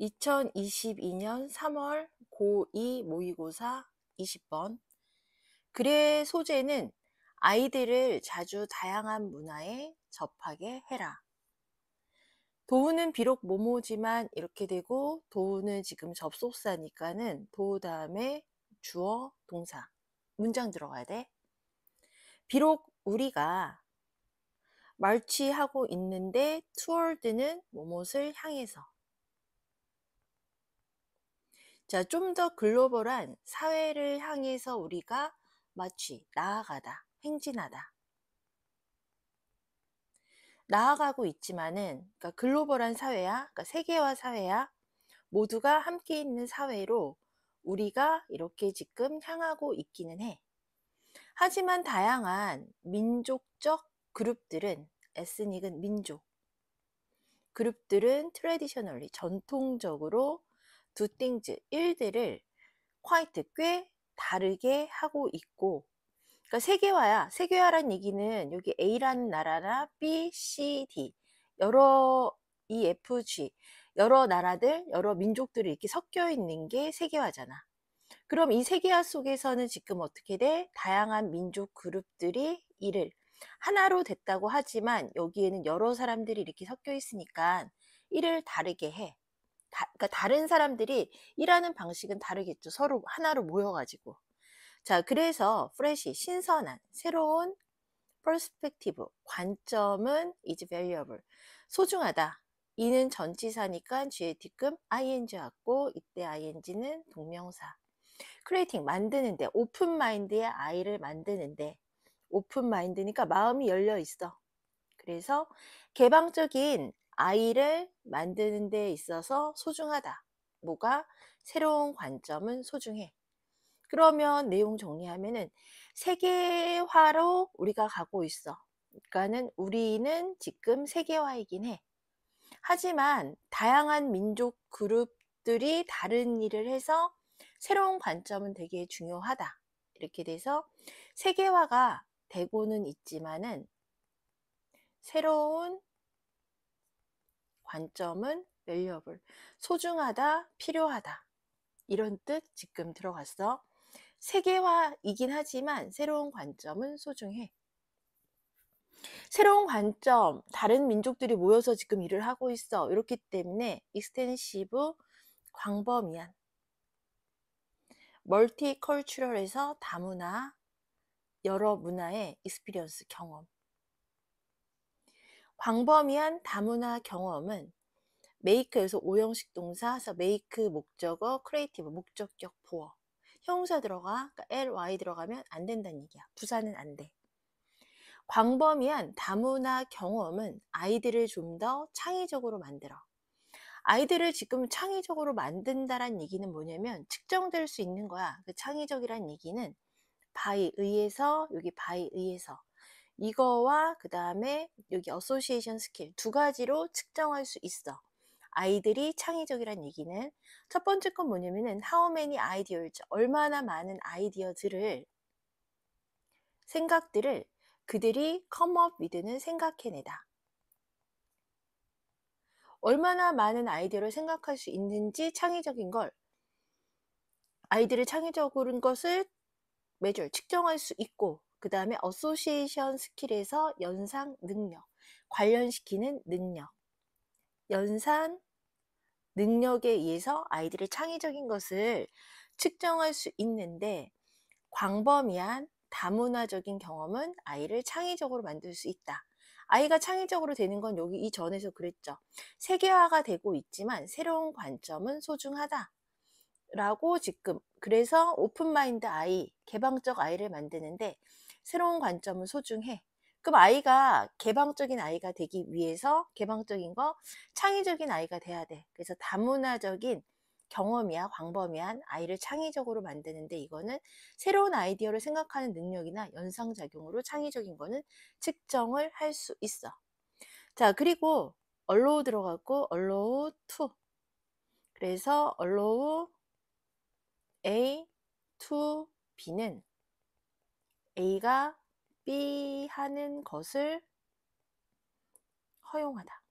2022년 3월 고2 모의고사 20번. 글의 소재는 아이들을 자주 다양한 문화에 접하게 해라. 도우는 비록 모모지만 이렇게 되고 도우는 지금 접속사니까는 도우 다음에 주어 동사 문장 들어가야 돼. 비록 우리가 말치하고 있는데 투월드는 모못을 향해서 자, 좀 더 글로벌한 사회를 향해서 우리가 마치 나아가다, 행진하다. 나아가고 있지만은 그러니까 글로벌한 사회야, 그러니까 세계화 사회야, 모두가 함께 있는 사회로 우리가 이렇게 지금 향하고 있기는 해. 하지만 다양한 민족적 그룹들은 에스닉은 민족, 그룹들은 트레디셔널리 전통적으로 두 t h 일들을 화이트 꽤 다르게 하고 있고 그러니까 세계화야. 세계화란 얘기는 여기 A라는 나라나 B, C, D 여러 E, F, G 여러 나라들, 여러 민족들이 이렇게 섞여 있는 게 세계화잖아. 그럼 이 세계화 속에서는 지금 어떻게 돼? 다양한 민족 그룹들이 이를 하나로 됐다고 하지만 여기에는 여러 사람들이 이렇게 섞여 있으니까 이를 다르게 해. 다, 그러니까 다른 사람들이 일하는 방식은 다르겠죠. 서로 하나로 모여가지고. 자, 그래서 프레시, 신선한, 새로운 perspective, 관점은 is valuable. 소중하다. 이는 전치사니까 뒤에 뒤금 ing 왔고 이때 ing는 동명사. 크리에이팅 만드는데 오픈 마인드의 아이를 만드는데 오픈 마인드니까 마음이 열려 있어. 그래서 개방적인 아이를 만드는 데 있어서 소중하다. 뭐가 새로운 관점은 소중해. 그러면 내용 정리하면은 세계화로 우리가 가고 있어. 그러니까는 우리는 지금 세계화이긴 해. 하지만 다양한 민족 그룹들이 다른 일을 해서 새로운 관점은 되게 중요하다. 이렇게 돼서 세계화가 되고는 있지만은 새로운 관점은 밸류어블 소중하다 필요하다 이런 뜻 지금 들어갔어 세계화이긴 하지만 새로운 관점은 소중해 새로운 관점 다른 민족들이 모여서 지금 일을 하고 있어 이렇기 때문에 익스텐시브 광범위한 멀티컬츄럴에서 다문화 여러 문화의 익스피리언스 경험 광범위한 다문화 경험은 메이크에서 오형식 동사, 그서 메이크 목적어, 크리에이티브 목적격 보어. 형사 들어가, 그러니까 ly 들어가면 안 된다는 얘기야. 부사는 안 돼. 광범위한 다문화 경험은 아이들을 좀 더 창의적으로 만들어. 아이들을 지금 창의적으로 만든다란 얘기는 뭐냐면 측정될 수 있는 거야. 그 창의적이란 얘기는 바에 의해서 여기 바에 의해서 이거와 그 다음에 여기 어소시에이션 스킬 두 가지로 측정할 수 있어. 아이들이 창의적이란 얘기는 첫 번째 건 뭐냐면은 how many ideas 얼마나 많은 아이디어들을 생각들을 그들이 come up with는 생각해내다. 얼마나 많은 아이디어를 생각할 수 있는지 창의적인 걸 아이들의 창의적인 것을 매주 측정할 수 있고 그 다음에 어소시에이션 스킬에서 연상 능력, 관련시키는 능력, 연산 능력에 의해서 아이들의 창의적인 것을 측정할 수 있는데 광범위한 다문화적인 경험은 아이를 창의적으로 만들 수 있다. 아이가 창의적으로 되는 건 여기 이전에서 그랬죠. 세계화가 되고 있지만 새로운 관점은 소중하다. 라고 지금 그래서 오픈마인드 아이, 개방적 아이를 만드는데 새로운 관점은 소중해. 그럼 아이가 개방적인 아이가 되기 위해서 개방적인 거 창의적인 아이가 돼야 돼. 그래서 다문화적인 경험이야 광범위한 아이를 창의적으로 만드는데 이거는 새로운 아이디어를 생각하는 능력이나 연상작용으로 창의적인 거는 측정을 할 수 있어. 자 그리고 얼로우 들어갔고 얼로우 투. 그래서 얼로우 A 투 B는 A가 B 하는 것을 허용하다.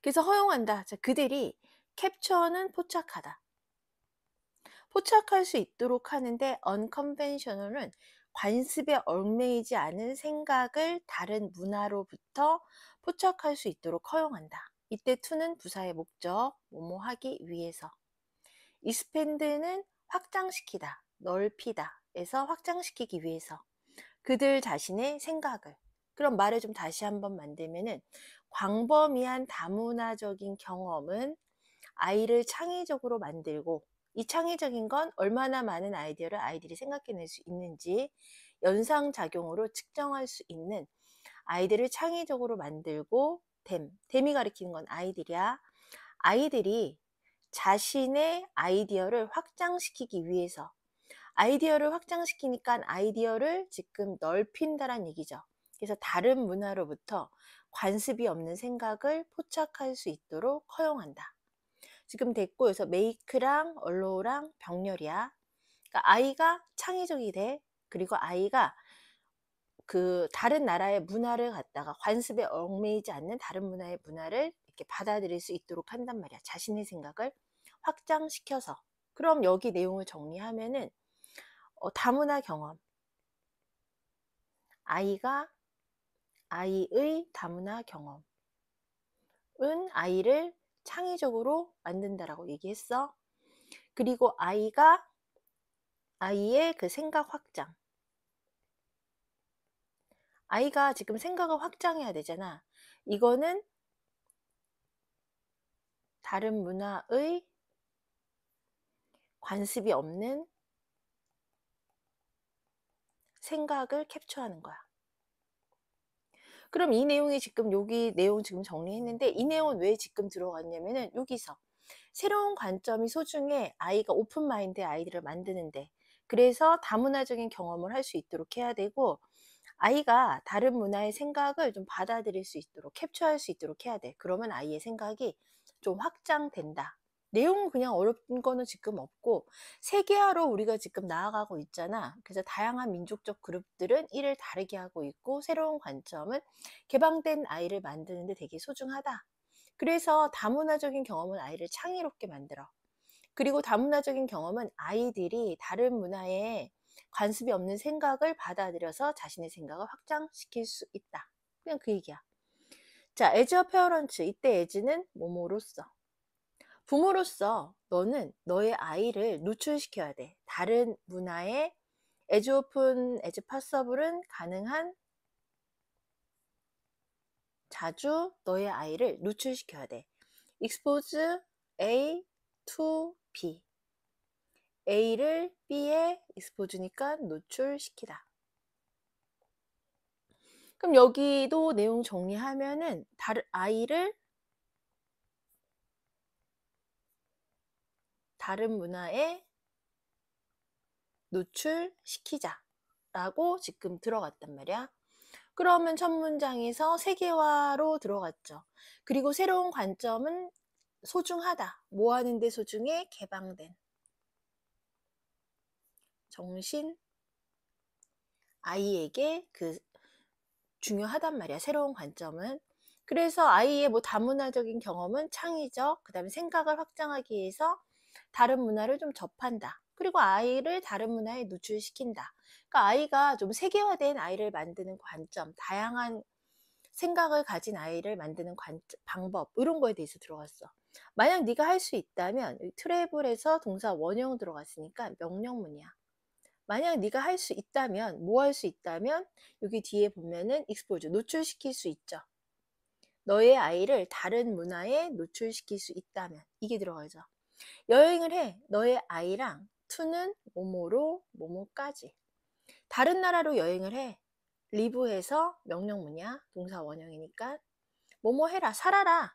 그래서 허용한다. 자, 그들이 캡처는 포착하다. 포착할 수 있도록 하는데 unconventional은 관습에 얽매이지 않은 생각을 다른 문화로부터 포착할 수 있도록 허용한다. 이때 to는 부사의 목적, 뭐뭐 하기 위해서. expand는 확장시키다, 넓히다, 에서 확장시키기 위해서 그들 자신의 생각을 그런 말을 좀 다시 한번 만들면은 광범위한 다문화적인 경험은 아이를 창의적으로 만들고 이 창의적인 건 얼마나 많은 아이디어를 아이들이 생각해낼 수 있는지 연상작용으로 측정할 수 있는 아이들을 창의적으로 만들고 댐, 댐이 가리키는 건 아이들이야. 아이들이 자신의 아이디어를 확장시키기 위해서 아이디어를 확장시키니까 아이디어를 지금 넓힌다란 얘기죠. 그래서 다른 문화로부터 관습이 없는 생각을 포착할 수 있도록 허용한다. 지금 됐고, 그래서 메이크랑 언로우랑 병렬이야. 그러니까 아이가 창의적이 돼. 그리고 아이가 그 다른 나라의 문화를 갖다가 관습에 얽매이지 않는 다른 문화의 문화를 이렇게 받아들일 수 있도록 한단 말이야. 자신의 생각을 확장시켜서. 그럼 여기 내용을 정리하면은 어, 다문화 경험 아이가 아이의 다문화 경험은 아이를 창의적으로 만든다라고 얘기했어. 그리고 아이가 아이의 그 생각 확장. 아이가 지금 생각을 확장해야 되잖아. 이거는 다른 문화의 관습이 없는 생각을 캡처하는 거야. 그럼 이 내용이 지금 여기 내용 지금 정리했는데 이 내용은 왜 지금 들어갔냐면은 여기서 새로운 관점이 소중해 아이가 오픈 마인드의 아이들을 만드는데 그래서 다문화적인 경험을 할 수 있도록 해야 되고 아이가 다른 문화의 생각을 좀 받아들일 수 있도록 캡처할 수 있도록 해야 돼. 그러면 아이의 생각이 좀 확장된다. 내용은 그냥 어렵은 거는 지금 없고 세계화로 우리가 지금 나아가고 있잖아. 그래서 다양한 민족적 그룹들은 이를 다르게 하고 있고 새로운 관점은 개방된 아이를 만드는데 되게 소중하다. 그래서 다문화적인 경험은 아이를 창의롭게 만들어. 그리고 다문화적인 경험은 아이들이 다른 문화에 관습이 없는 생각을 받아들여서 자신의 생각을 확장시킬 수 있다. 그냥 그 얘기야. 자, 에즈어 페어런츠. 이때 에즈는 모모로서 부모로서 너는 너의 아이를 노출시켜야 돼. 다른 문화에 에즈 오픈, 에즈 파서블은 가능한 자주 너의 아이를 노출시켜야 돼. expose A to B. A를 B에 expose니까 노출시키다. 그럼 여기도 내용 정리하면은 다른 아이를 다른 문화에 노출시키자 라고 지금 들어갔단 말이야. 그러면 첫 문장에서 세계화로 들어갔죠. 그리고 새로운 관점은 소중하다. 뭐 하는데 소중해? 개방된. 정신. 아이에게 그 중요하단 말이야. 새로운 관점은. 그래서 아이의 뭐 다문화적인 경험은 창의적, 그 다음에 생각을 확장하기 위해서 다른 문화를 좀 접한다. 그리고 아이를 다른 문화에 노출시킨다. 그러니까 아이가 좀 세계화된 아이를 만드는 관점, 다양한 생각을 가진 아이를 만드는 관, 방법 이런 거에 대해서 들어갔어. 만약 네가 할 수 있다면 트래블에서 동사 원형 들어갔으니까 명령문이야. 만약 네가 할 수 있다면 뭐 할 수 있다면 여기 뒤에 보면은 익스포 o 노출시킬 수 있죠. 너의 아이를 다른 문화에 노출시킬 수 있다면 이게 들어가죠. 여행을 해. 너의 아이랑 투는 모모로 모모까지. 다른 나라로 여행을 해. 리브에서 명령문이야. 동사 원형이니까. 모모 해라. 살아라.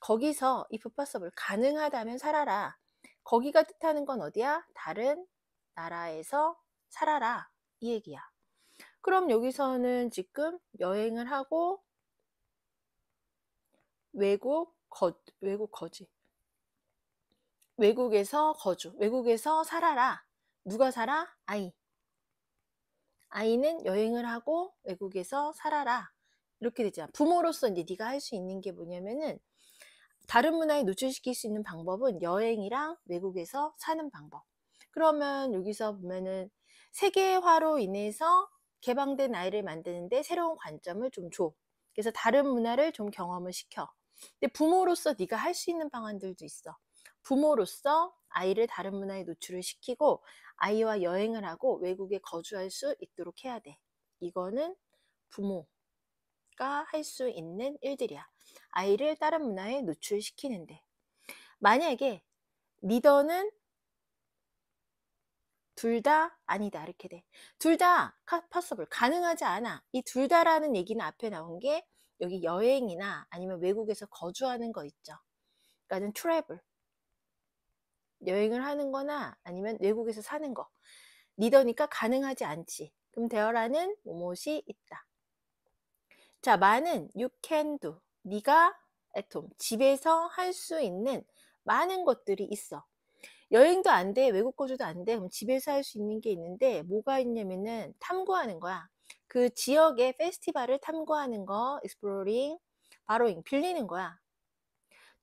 거기서 if possible 가능하다면 살아라. 거기가 뜻하는 건 어디야? 다른 나라에서 살아라. 이 얘기야. 그럼 여기서는 지금 여행을 하고 외국 거 외국 거지 외국에서 거주, 외국에서 살아라. 누가 살아? 아이. 아이는 여행을 하고 외국에서 살아라. 이렇게 되죠 부모로서 이제 네가 할 수 있는 게 뭐냐면은 다른 문화에 노출시킬 수 있는 방법은 여행이랑 외국에서 사는 방법. 그러면 여기서 보면은 세계화로 인해서 개방된 아이를 만드는데 새로운 관점을 좀 줘. 그래서 다른 문화를 좀 경험을 시켜. 근데 부모로서 네가 할 수 있는 방안들도 있어. 부모로서 아이를 다른 문화에 노출을 시키고 아이와 여행을 하고 외국에 거주할 수 있도록 해야 돼. 이거는 부모가 할 수 있는 일들이야. 아이를 다른 문화에 노출시키는데. 만약에 리더는 둘 다 아니다 이렇게 돼. 둘 다 possible 가능하지 않아. 이 둘 다라는 얘기는 앞에 나온 게 여기 여행이나 아니면 외국에서 거주하는 거 있죠. 그러니까는 트래블 여행을 하는 거나 아니면 외국에서 사는 거. 리더니까 가능하지 않지. 그럼 대어라는 무엇이 있다. 자, 많은 you can do. 네가 애톰 집에서 할 수 있는 많은 것들이 있어. 여행도 안 돼, 외국 거주도 안 돼, 그럼 집에서 할 수 있는 게 있는데 뭐가 있냐면은 탐구하는 거야. 그 지역의 페스티벌을 탐구하는 거, exploring, 바로잉, 빌리는 거야.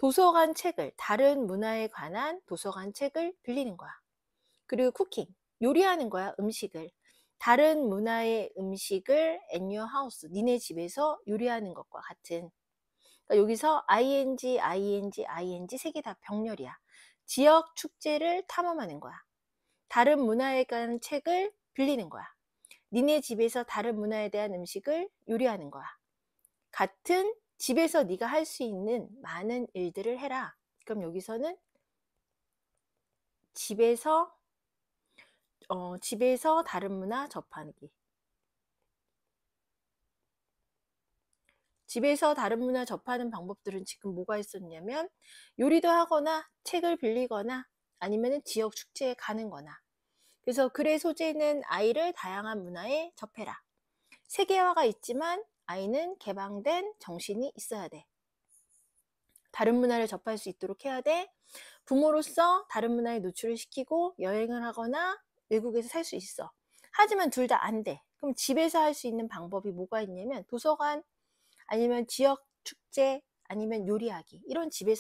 도서관 책을, 다른 문화에 관한 도서관 책을 빌리는 거야. 그리고 쿠킹, 요리하는 거야, 음식을. 다른 문화의 음식을 at your house, 니네 집에서 요리하는 것과 같은. 그러니까 여기서 ing, ing, ing 세 개 다 병렬이야. 지역 축제를 탐험하는 거야. 다른 문화에 관한 책을 빌리는 거야. 니네 집에서 다른 문화에 대한 음식을 요리하는 거야. 같은 집에서 네가 할 수 있는 많은 일들을 해라. 그럼 여기서는 집에서 어, 집에서 다른 문화 접하기. 집에서 다른 문화 접하는 방법들은 지금 뭐가 있었냐면 요리도 하거나 책을 빌리거나 아니면 지역 축제에 가는 거나 그래서 글의 소재는 아이를 다양한 문화에 접해라. 세계화가 있지만 아이는 개방된 정신이 있어야 돼. 다른 문화를 접할 수 있도록 해야 돼. 부모로서 다른 문화에 노출을 시키고 여행을 하거나 외국에서 살 수 있어. 하지만 둘 다 안 돼. 그럼 집에서 할 수 있는 방법이 뭐가 있냐면 도서관 아니면 지역 축제 아니면 요리하기 이런 집에서